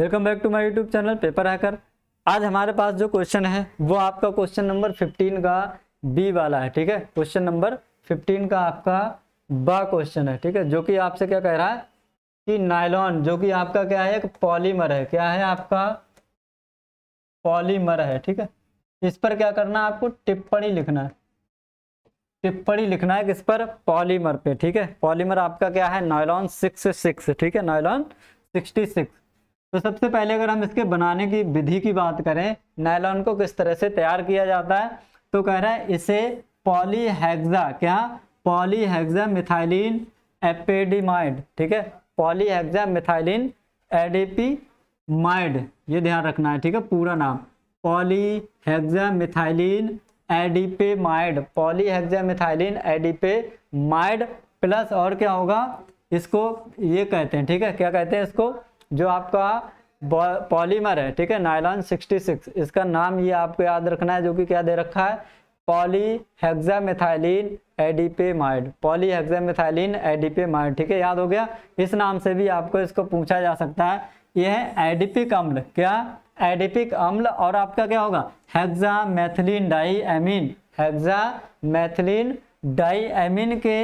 Welcome back to my YouTube channel paper hacker आज हमारे पास जो क्वेश्चन है वो आपका क्वेश्चन नंबर 15 का बी वाला है ठीक है क्वेश्चन नंबर 15 का आपका बा क्वेश्चन है ठीक है जो कि आपसे क्या कह रहा है कि नायलॉन जो कि आपका क्या है एक पॉलीमर है क्या है आपका पॉलीमर है ठीक है इस पर क्या करना है आपको टिप्पणी लिखना है टिप्पणी लिखना है किस पर पॉलीमर पे ठीक है पॉलीमर आपका क्या है नायलॉन सिक्स सिक्स ठीक है नायलॉन सिक्सटी सिक्स तो सबसे पहले अगर हम इसके बनाने की विधि की बात करें नायलॉन को किस तरह से तैयार किया जाता है तो कह रहा है इसे पॉलीहेक्सा क्या पॉलीहेक्सा मिथाइलिन एपेडीमाइड ठीक है पॉलीहेक्सा मिथाइलिन एडीपीमाइड ये ध्यान रखना है ठीक है पूरा नाम polyhexa methylene adipamide polyhexa methylene adipamide plus और क्या होगा इसको ये कहते हैं ठीक है क्या कहते हैं इसको जो आपका पॉलीमर है ठीक है नायलॉन 66 इसका नाम ये आपको याद रखना है जो कि क्या दे रखा है पॉलीहेक्सामिथाइलिन एडिपेमाइड पॉलीहेक्सामिथाइलिन माइड ठीक है याद हो गया इस नाम से भी आपको इसको पूछा जा सकता है यह है एडिपिक अम्ल क्या एडिपिक अम्ल और आपका क्या होगा hexa methylene di amine hexa methylene di amine के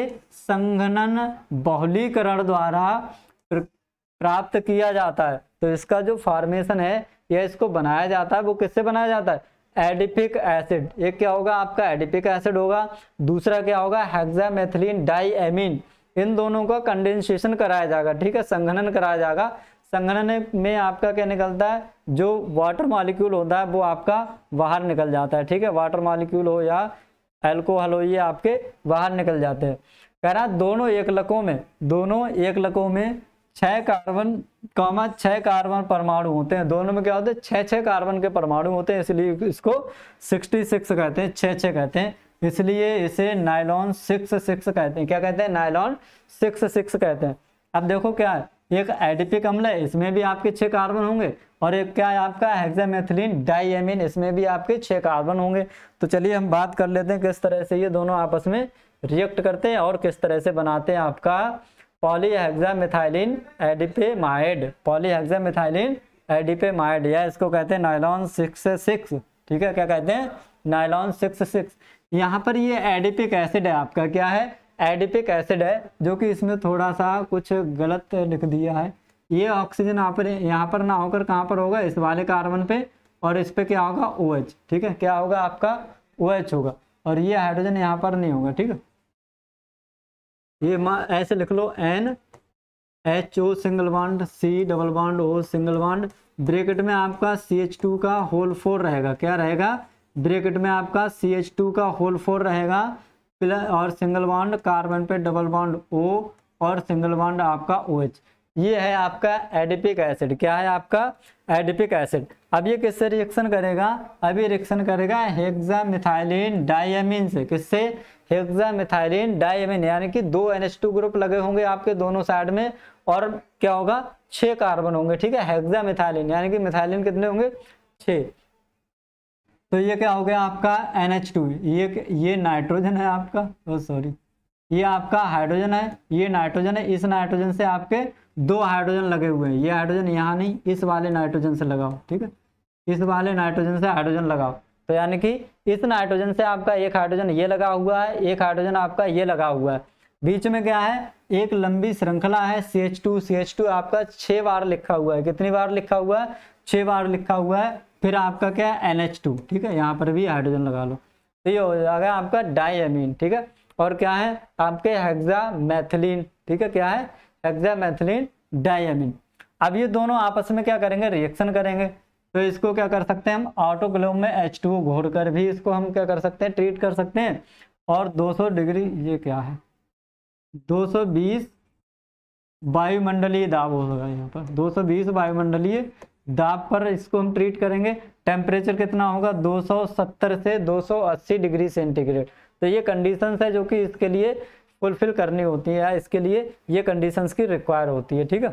संघनन बहुलीकरण द्वारा प्राप्त किया जाता है तो इसका जो फॉर्मेशन है या इसको बनाया जाता है वो किससे बनाया जाता है एडिपिक एसिड एक क्या होगा आपका एडिपिक एसिड होगा दूसरा क्या होगा हेक्सामेथिलीन डाईएमीन इन दोनों का कंडेंसेशन कराया जाएगा ठीक है संघनन कराया जाएगा संघनन में आपका क्या निकलता है जो वाटर मॉलिक्यूल होता है वो आपका बाहर निकल जाता है ठीक है वाटर मॉलिक्यूल हो या एल्कोहल हो ये आपके बाहर निकल जाते हैं कह रहा दोनों एकलकों में दोनों एकलकों में छह कार्बन कॉमा छह कार्बन परमाणु होते हैं दोनों में क्या होते हैं छह छह कार्बन के परमाणु होते हैं इसलिए इसको सिक्स कहते हैं छह छह कहते हैं इसलिए इसे नायलॉन सिक्स सिक्स कहते हैं क्या कहते हैं नायलॉन सिक्स सिक्स कहते हैं अब देखो क्या है एक एडिपिक अम्ल है इसमें भी आपके छह कार्बन होंगे और एक क्या है आपका हेक्सामेथिलीन डाइएमिन इसमें भी आपके छह कार्बन होंगे तो चलिए हम बात कर लेते हैं किस तरह से ये दोनों आपस में रिएक्ट करते हैं और किस तरह से बनाते हैं आपका पॉलीहेक्सामिथाइलिन एडिपेमाइड पॉलीहेक्सामिथाइलिन एडिपेमाइड या इसको कहते हैं नाइलॉन सिक्स सिक्स ठीक है क्या कहते हैं नाइलॉन सिक्स सिक्स यहाँ पर ये एडिपिक एसिड है आपका क्या है एडिपिक एसिड है जो कि इसमें थोड़ा सा कुछ गलत लिख दिया है ये ऑक्सीजन आप यहाँ पर ना होकर कहाँ पर होगा इस वाले कार्बन पे और इस पर क्या होगा ओ OH, ठीक है क्या होगा आपका ओ OH होगा और ये हाइड्रोजन यहाँ पर नहीं होगा ठीक है ये ऐसे लिख लो N H O single bond C double bond O single bond bracket में आपका सी एच टू का होल फोर रहेगा क्या रहेगा ब्रेकेट में आपका सी एच टू का होल फोर रहेगा और सिंगल बॉन्ड कार्बन पे डबल बॉन्ड ओ और सिंगल बॉन्ड आपका ओ OH. एच ये है आपका एडिपिक एसिड क्या है आपका एडिपिक एसिड अब ये किससे रिएक्शन करेगा अभी रिएक्शन करेगा हेक्सामिथाइलिन डायमिन से किससे हेक्सामिथाइलिन डायमिन यानी कि दो एन ग्रुप लगे होंगे आपके दोनों साइड में और क्या होगा छह कार्बन होंगे ठीक है हेक्सामिथाइलिन यानी कि मिथाइलिन कितने होंगे छ तो ये क्या हो गया आपका NH2 ये ये नाइट्रोजन है आपका ओ oh, सॉरी ये आपका हाइड्रोजन है ये नाइट्रोजन है इस नाइट्रोजन से आपके दो हाइड्रोजन लगे हुए हैं ये हाइड्रोजन यहाँ नहीं इस वाले नाइट्रोजन से लगाओ ठीक है इस वाले नाइट्रोजन से हाइड्रोजन लगाओ तो यानी कि इस नाइट्रोजन से आपका एक हाइड्रोजन ये लगा हुआ है एक हाइड्रोजन आपका ये लगा हुआ है बीच में क्या है एक लंबी श्रृंखला है C H two C H two आपका छः बार लिखा हुआ है कितनी बार लिखा हुआ है छः बार लिखा हुआ है फिर आपका क्या है एन एच टू ठीक है यहाँ पर भी हाइड्रोजन लगा लो तो ये हो जाएगा आपका डाई एमीन ठीक है और क्या है आपके हेक्सामेथिलीन ठीक है क्या है हेक्सामेथिलीन डायमिन अब ये दोनों आपस में क्या करेंगे रिएक्शन करेंगे तो इसको क्या कर सकते हैं हम ऑटोक्लोम में एच टू घोड़कर भी इसको हम क्या कर सकते हैं ट्रीट कर सकते हैं और 200 डिग्री ये क्या है 220 वायुमंडलीय दाब होगा यहाँ पर 220 वायुमंडलीय दाब पर इसको हम ट्रीट करेंगे टेम्परेचर कितना होगा 270 से 280 डिग्री सेंटीग्रेड तो ये कंडीशंस है जो कि इसके लिए फुलफिल करनी होती है या इसके लिए ये कंडीशंस की रिक्वायर होती है ठीक है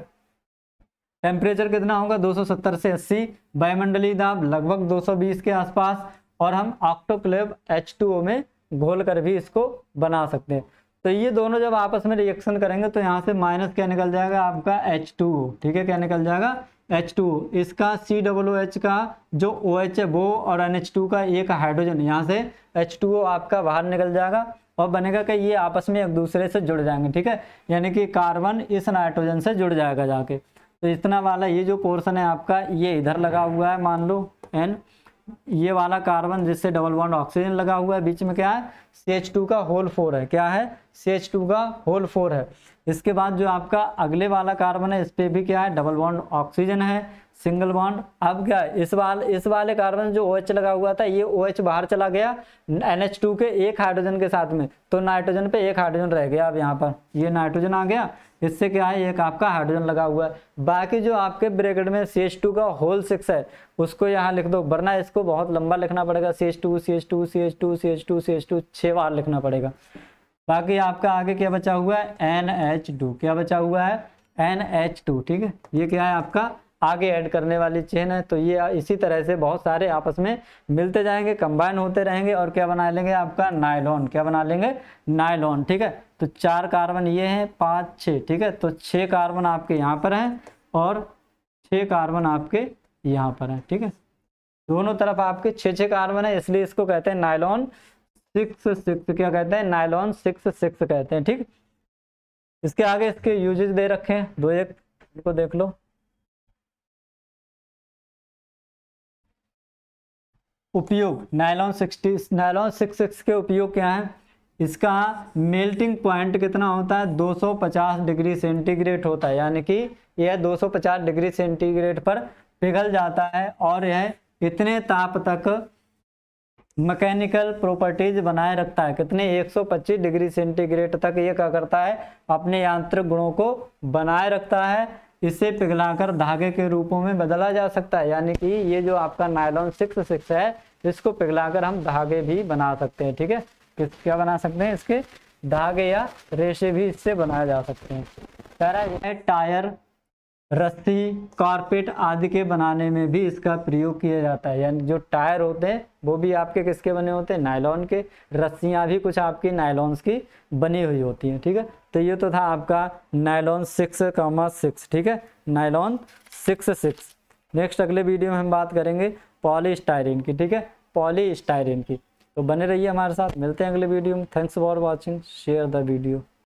टेम्परेचर कितना होगा 270 से 80 वायुमंडलीय दाब लगभग 220 के आसपास और हम ऑक्टोक्लेव H2O में घोल कर भी इसको बना सकते हैं तो ये दोनों जब आपस में रिएक्शन करेंगे तो यहाँ से माइनस क्या निकल जाएगा आपका H2O ठीक है क्या निकल जाएगा एच टू इसका सी डब्ल्यू एच का जो ओ OH एच है वो और एन एच टू का एक हाइड्रोजन यहाँ से एच टू ओ आपका बाहर निकल जाएगा और बनेगा कि ये आपस में एक दूसरे से जुड़ जाएंगे ठीक है यानी कि कार्बन इस नाइट्रोजन से जुड़ जाएगा जाके तो इतना वाला ये जो पोर्सन है आपका ये इधर लगा हुआ है मान लो एन ये वाला कार्बन जिससे डबल वन ऑक्सीजन लगा हुआ है बीच में क्या है सी एच टू का होल फोर है क्या है सी एच टू का होल फोर है इसके बाद जो आपका अगले वाला कार्बन है इस पर भी क्या है डबल बॉन्ड ऑक्सीजन है सिंगल बॉन्ड अब क्या इस वाल इस वाले कार्बन जो ओ OH लगा हुआ था ये ओ OH बाहर चला गया टू के एक हाइड्रोजन के साथ में तो नाइट्रोजन पे एक हाइड्रोजन रह गया अब यहाँ पर ये नाइट्रोजन आ गया इससे क्या है एक आपका हाइड्रोजन लगा हुआ है बाकी जो आपके ब्रेकेट में सी एच टू का होल सिक्स है उसको यहाँ लिख दो वरना इसको बहुत लंबा लिखना पड़ेगा C H two C H two C H two C H two C H two छः बार लिखना पड़ेगा बाकी आपका आगे क्या बचा हुआ है एन एच टू क्या बचा हुआ है एन एच टू ठीक है ये क्या है आपका आगे ऐड करने वाली चेन है तो ये इसी तरह से बहुत सारे आपस में मिलते जाएंगे कंबाइन होते रहेंगे और क्या बना लेंगे आपका नायलॉन क्या बना लेंगे नायलॉन ठीक है तो चार कार्बन ये हैं पाँच छः ठीक है तो छः कार्बन आपके यहाँ पर हैं और छः कार्बन आपके यहाँ पर हैं ठीक है दोनों तरफ आपके छः छः कार्बन है इसलिए इसको कहते हैं नायलॉन सिक्स सिक्स क्या कहते हैं नायलॉन सिक्स सिक्स कहते हैं ठीक इसके आगे इसके यूजेज दे रखे हैं दो एक इनको देख लो उपयोग nylon six nylon six six के उपयोग क्या है इसका मेल्टिंग पॉइंट कितना होता है 250 डिग्री सेंटीग्रेड होता है यानी कि यह 250 डिग्री सेंटीग्रेड पर पिघल जाता है और यह इतने ताप तक मैकेनिकल प्रॉपर्टीज बनाए रखता है कितने 125 डिग्री सेंटीग्रेड तक ये क्या करता है अपने यांत्रिक गुणों को बनाए रखता है इसे पिघलाकर धागे के रूपों में बदला जा सकता है यानी कि ये जो आपका नायलॉन सिक्स सिक्स है इसको पिघलाकर हम धागे भी बना सकते हैं ठीक है क्या बना सकते हैं इसके धागे या रेशे भी इससे बनाए जा सकते हैं कह रहा है टायर रस्सी कारपेट आदि के बनाने में भी इसका प्रयोग किया जाता है यानी जो टायर होते हैं वो भी आपके किसके बने होते हैं नायलॉन के रस्सियाँ भी कुछ आपकी नायलॉन्स की बनी हुई होती हैं ठीक है तो ये तो था आपका नायलॉन सिक्स कामा सिक्स ठीक है नायलॉन सिक्स सिक्स नेक्स्ट अगले वीडियो में हम बात करेंगे पॉलीस्टायरिन की ठीक है पॉली की तो बने रहिए हमारे साथ मिलते हैं अगले वीडियो में thanks for watching share the video